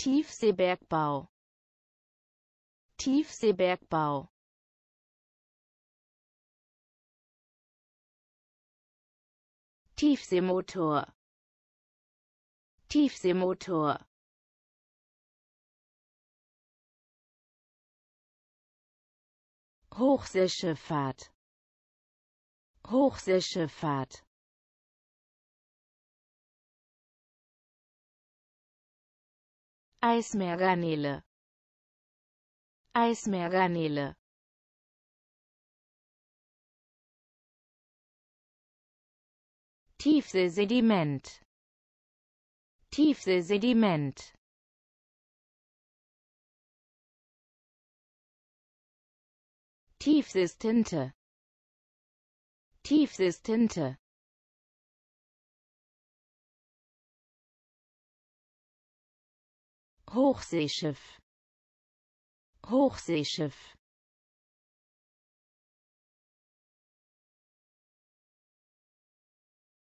Tiefseebergbau Tiefseebergbau Tiefseemotor Tiefseemotor Hochseeschifffahrt Hochseeschifffahrt Eismeergarnele Eismeergarnele Tiefseesediment Tiefseesediment Tiefseestinte Tiefseestinte Hochseeschiff Hochseeschiff